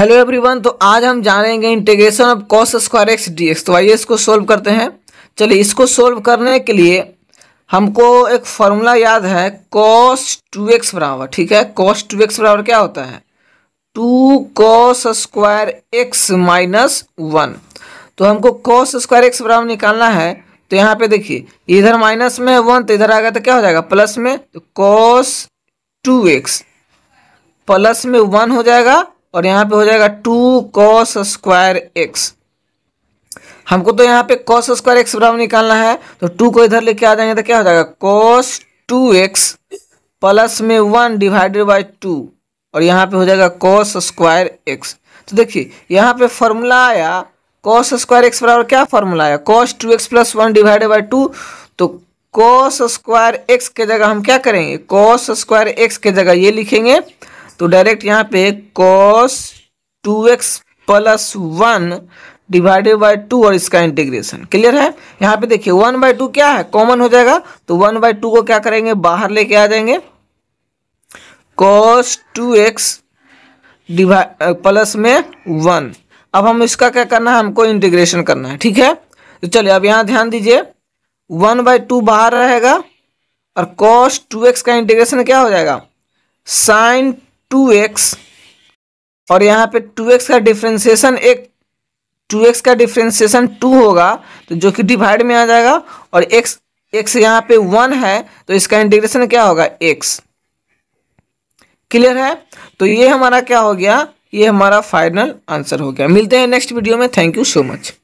hello everyone तो आज हम जानेंगे integration of cos square x d x तो आइए इसको सोल्व करते हैं चलिए इसको सोल्व करने के लिए हमको एक फार्मूला याद है कॉस टू एक्स बराबर ठीक है कॉस टू एक्स बराबर क्या होता है two cos square x minus one तो हमको कॉस स्क्वायर एक्स बराबर निकालना है तो यहाँ पे देखिए इधर माइनस में है वन तो इधर आ गया तो क्या हो जाएगा प्लस में तो कॉस टू एक्स प्लस में वन हो जाएगा और यहाँ पे हो जाएगा टू कॉस स्क्वायर एक्स हमको तो यहाँ पे कॉस स्क्वायर एक्स बराबर निकालना है तो टू को इधर लेके आ जाएंगे तो क्या हो जाएगा कॉस टू एक्स प्लस में वन डिवाइडेड बाई टू और यहाँ पे हो जाएगा कॉस स्क्वायर एक्स तो देखिए यहाँ पे फॉर्मूला आया कॉस स्क्वायर एक्स बराबर क्या फॉर्मूला आया cos two x plus one divided by two तो कॉस स्क्वायर एक्स के जगह हम क्या करेंगे कॉस स्क्वायर एक्स के जगह ये लिखेंगे तो डायरेक्ट यहाँ पे cos two x plus one divided by two और इसका इंटीग्रेशन क्लियर है यहाँ पे देखिए वन बाय टू क्या है कॉमन हो जाएगा तो वन बाय टू को क्या करेंगे बाहर लेके आ जाएंगे कॉस टू एक्स प्लस में वन अब हम इसका क्या करना है हमको इंटीग्रेशन करना है ठीक है तो चलिए अब यहाँ ध्यान दीजिए वन बाय टू बाहर रहेगा और कॉस टू एक्स का इंटीग्रेशन क्या हो जाएगा साइन टू एक्स और यहाँ पे टू एक्स का डिफ्रेंसिएशन एक टू एक्स का डिफ्रेंसिएशन टू होगा तो जो कि डिवाइड में आ जाएगा और एक्स एक्स यहाँ पे वन है तो इसका इंटीग्रेशन क्या होगा एक्स क्लियर है तो ये हमारा क्या हो गया ये हमारा फाइनल आंसर हो गया मिलते हैं नेक्स्ट वीडियो में थैंक यू सो मच